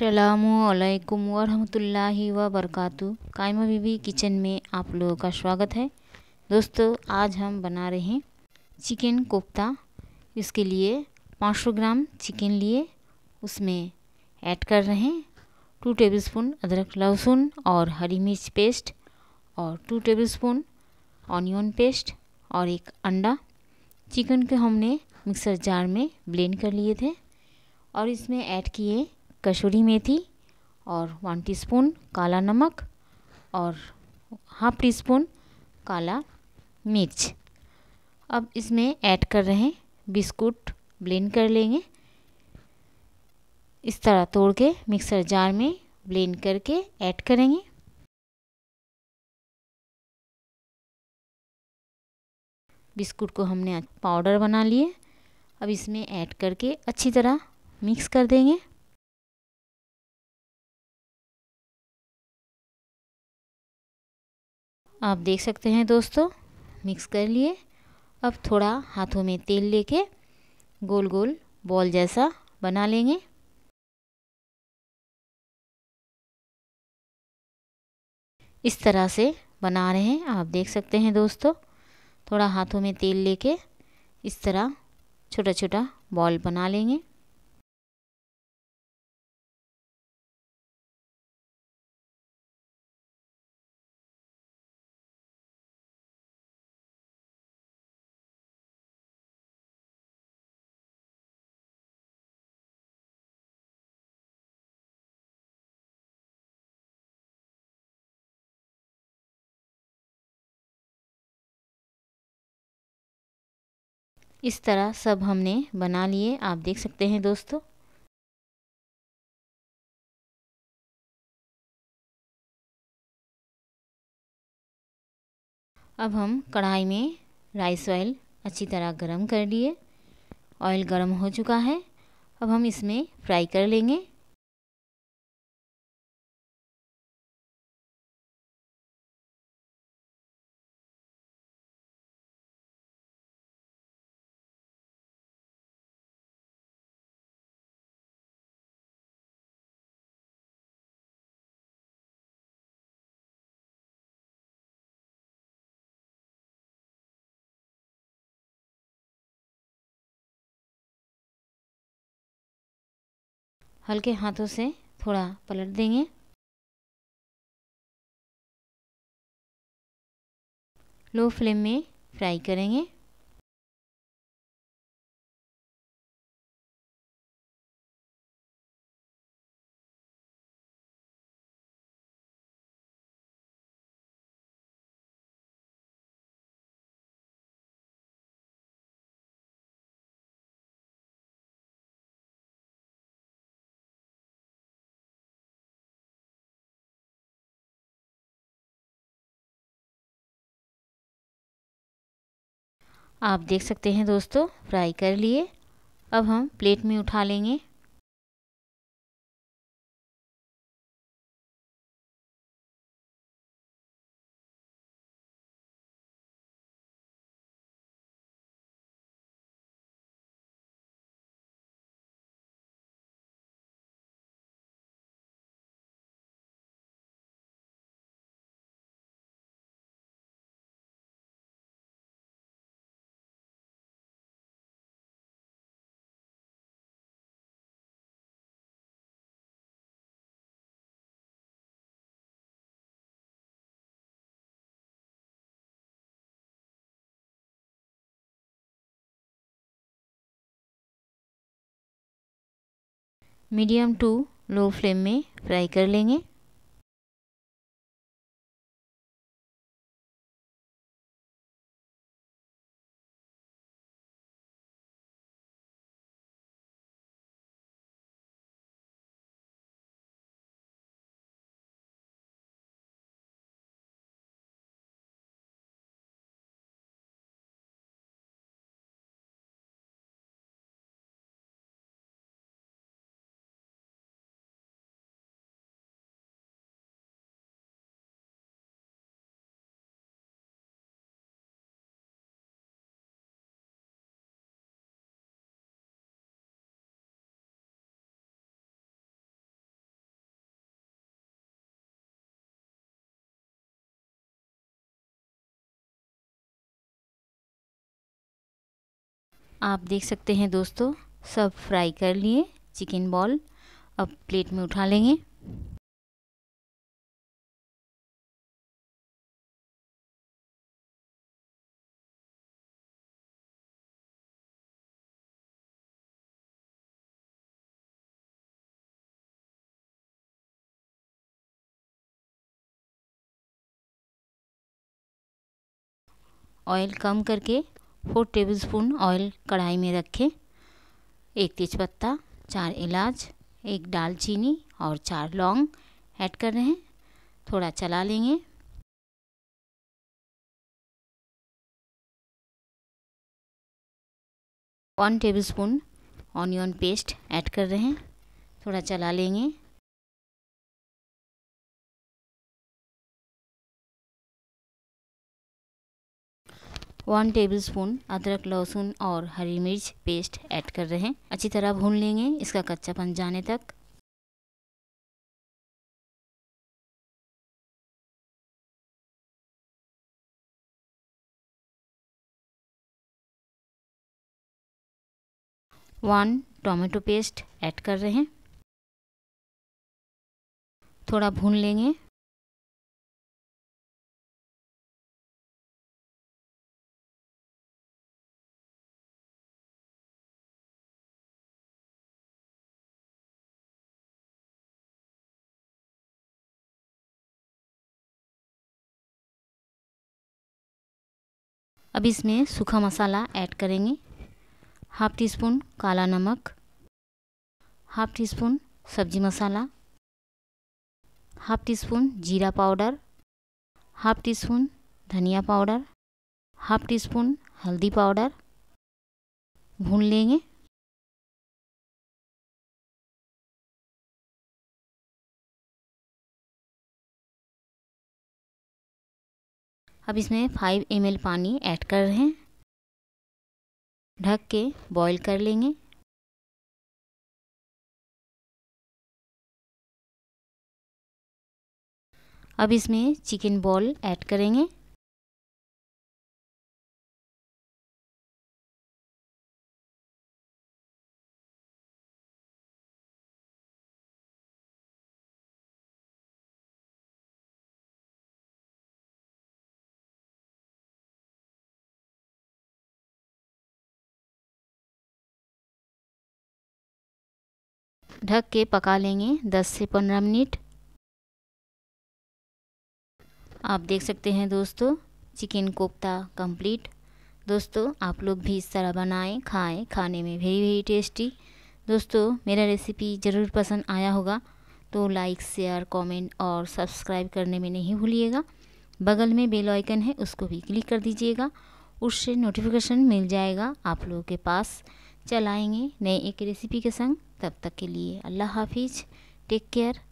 अल्लाम वरहमतुल्लाहि वबरकातु कायमा बीबी किचन में आप लोगों का स्वागत है दोस्तों आज हम बना रहे हैं चिकन कोफ्ता इसके लिए 500 ग्राम चिकन लिए उसमें ऐड कर रहे हैं टू टेबलस्पून अदरक लहसुन और हरी मिर्च पेस्ट और टू टेबलस्पून ऑनियन पेस्ट और एक अंडा चिकन के हमने मिक्सर जार में ब्लेंड कर लिए थे और इसमें ऐड किए कसूरी मेथी और वन टीस्पून काला नमक और हाफ टी स्पून काला मिर्च अब इसमें ऐड कर रहे हैं बिस्कुट ब्लेंड कर लेंगे इस तरह तोड़ के मिक्सर जार में ब्लेंड करके ऐड करेंगे बिस्कुट को हमने पाउडर बना लिए अब इसमें ऐड करके अच्छी तरह मिक्स कर देंगे आप देख सकते हैं दोस्तों मिक्स कर लिए अब थोड़ा हाथों में तेल लेके गोल गोल बॉल जैसा बना लेंगे इस तरह से बना रहे हैं आप देख सकते हैं दोस्तों थोड़ा हाथों में तेल लेके इस तरह छोटा छोटा बॉल बना लेंगे इस तरह सब हमने बना लिए आप देख सकते हैं दोस्तों अब हम कढ़ाई में राइस ऑयल अच्छी तरह गरम कर लिए ऑयल गरम हो चुका है अब हम इसमें फ्राई कर लेंगे हल्के हाथों से थोड़ा पलट देंगे लो फ्लेम में फ्राई करेंगे आप देख सकते हैं दोस्तों फ्राई कर लिए अब हम प्लेट में उठा लेंगे मीडियम टू लो फ्लेम में फ्राई कर लेंगे आप देख सकते हैं दोस्तों सब फ्राई कर लिए चिकन बॉल अब प्लेट में उठा लेंगे ऑयल कम करके फोर टेबल स्पून ऑयल कढ़ाई में रखें एक तेज़पत्ता चार इलाज एक दालचीनी और चार लौंग ऐड कर रहे हैं थोड़ा चला लेंगे one tablespoon onion paste add कर रहे हैं थोड़ा चला लेंगे वन टेबलस्पून अदरक लहसुन और हरी मिर्च पेस्ट ऐड कर रहे हैं अच्छी तरह भून लेंगे इसका कच्चापन जाने तक वन टोमेटो पेस्ट ऐड कर रहे हैं थोड़ा भून लेंगे अब इसमें सूखा मसाला ऐड करेंगे हाफ टी स्पून काला नमक हाफ टी स्पून सब्जी मसाला हाफ टी स्पून जीरा पाउडर हाफ टी स्पून धनिया पाउडर हाफ टी स्पून हल्दी पाउडर भून लेंगे अब इसमें 5 एम पानी ऐड कर रहे हैं ढक के बॉईल कर लेंगे अब इसमें चिकन बॉल ऐड करेंगे ढक के पका लेंगे 10 से 15 मिनट आप देख सकते हैं दोस्तों चिकन कोफ्ता कंप्लीट दोस्तों आप लोग भी इस तरह बनाएं खाएं खाने में वेरी वेरी टेस्टी दोस्तों मेरा रेसिपी ज़रूर पसंद आया होगा तो लाइक शेयर कमेंट और सब्सक्राइब करने में नहीं भूलिएगा बगल में बेल आइकन है उसको भी क्लिक कर दीजिएगा उससे नोटिफिकेशन मिल जाएगा आप लोगों के पास चलाएंगे नए एक रेसिपी के संग तब तक के लिए अल्लाह हाफिज़ टेक केयर